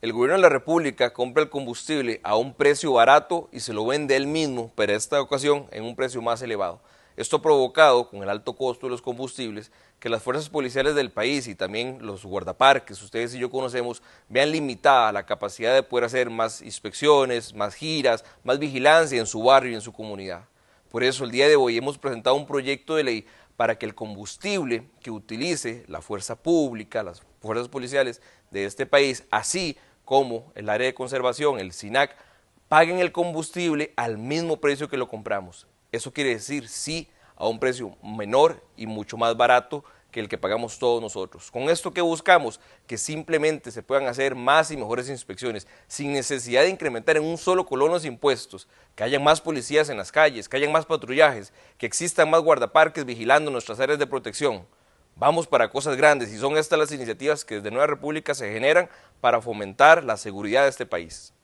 el gobierno de la República compra el combustible a un precio barato y se lo vende él mismo, pero esta ocasión en un precio más elevado. Esto provocado con el alto costo de los combustibles, que las fuerzas policiales del país y también los guardaparques, ustedes y yo conocemos, vean limitada la capacidad de poder hacer más inspecciones, más giras, más vigilancia en su barrio y en su comunidad. Por eso el día de hoy hemos presentado un proyecto de ley para que el combustible que utilice la fuerza pública, las fuerzas policiales de este país, así como el área de conservación, el SINAC, paguen el combustible al mismo precio que lo compramos. Eso quiere decir sí a un precio menor y mucho más barato que el que pagamos todos nosotros. Con esto que buscamos, que simplemente se puedan hacer más y mejores inspecciones, sin necesidad de incrementar en un solo colón los impuestos, que haya más policías en las calles, que haya más patrullajes, que existan más guardaparques vigilando nuestras áreas de protección. Vamos para cosas grandes y son estas las iniciativas que desde Nueva República se generan para fomentar la seguridad de este país.